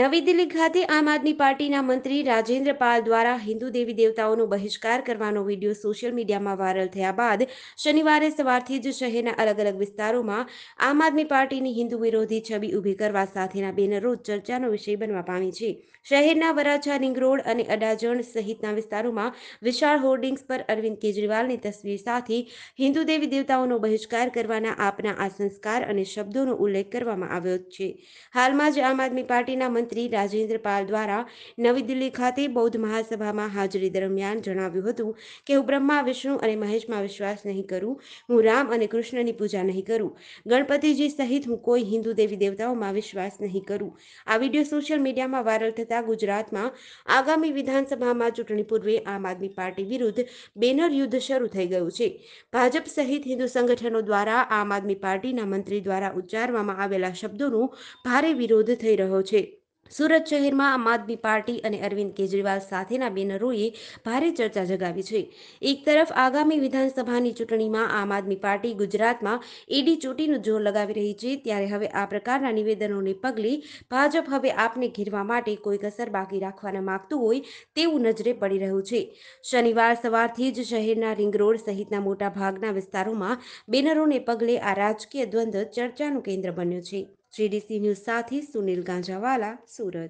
નવી દિલ્હી ખાતે આમ આદમી પાર્ટીના મંત્રી રાજેન્દ્ર પાલ દ્વારા હિન્દુ દેવી દેવતાઓનો બહિષ્કાર કરવાનો વિડીયો સોશિયલ મીડિયામાં વાયરલ થયા બાદ શનિવારે સવારથી જ શહેરના અલગ અલગ વિસ્તારોમાં આમ આદમી પાર્ટીની હિન્દુ વિરોધી છબી ઊભી કરવા સાથેના બેનરો ચર્ચાનો વિષય બનવા પામી છે શહેરના વરાછા રિંગ રોડ અને અડાજણ સહિતના વિસ્તારોમાં વિશાળ હોર્ડિંગ્સ પર અરવિંદ કેજરીવાલની તસવીર સાથે હિન્દુ દેવી દેવતાઓનો બહિષ્કાર કરવાના આપના આ સંસ્કાર અને શબ્દોનો ઉલ્લેખ કરવામાં આવ્યો છે હાલમાં જ આમ આદમી પાર્ટીના મંત્રી રાજેન્દ્ર પાલ દ્વારા નવી દિલ્હી ખાતે બૌદ્ધ મહાસભામાં હાજરી દરમિયાન જણાવ્યું હતું કે હું બ્રહ્મા વિષ્ણુ અને મહેશમાં વિશ્વાસ નહીં કરું હું રામ અને કૃષ્ણની પૂજા નહીં કરું ગણપતિજી સહિત હું કોઈ હિન્દુ દેવી દેવતાઓમાં વિશ્વાસ નહીં કરું આ વિડીયો સોશિયલ મીડિયામાં વાયરલ થતા ગુજરાતમાં આગામી વિધાનસભામાં ચૂંટણી પૂર્વે આમ આદમી પાર્ટી વિરુદ્ધ બેનર યુદ્ધ શરૂ થઈ ગયું છે ભાજપ સહિત હિન્દુ સંગઠનો દ્વારા આમ આદમી પાર્ટીના મંત્રી દ્વારા ઉચ્ચારવામાં આવેલા શબ્દોનો ભારે વિરોધ થઈ રહ્યો છે સુરત શહેરમાં આમ આદમી પાર્ટી અને અરવિંદ કેજરીવાલ સાથેના બેનરોએ ભારે ચર્ચા જગાવી છે એક તરફ આગામી વિધાનસભાની ચૂંટણીમાં આમ આદમી પાર્ટી ગુજરાતમાં એડી ચોટીનું જોર લગાવી રહી છે ત્યારે હવે આ પ્રકારના નિવેદનોને પગલે ભાજપ હવે આપને ઘેરવા માટે કોઈ કસર બાકી રાખવાના માગતું હોય તેવું નજરે પડી રહ્યું છે શનિવાર સવારથી જ શહેરના રિંગ રોડ સહિતના મોટા ભાગના વિસ્તારોમાં બેનરોને પગલે આ રાજકીય દ્વંદ્વ ચર્ચાનું કેન્દ્ર બન્યું છે જીડીસી ન્યૂઝ સાથે સુનિલ ગાંજાવાલા સુરત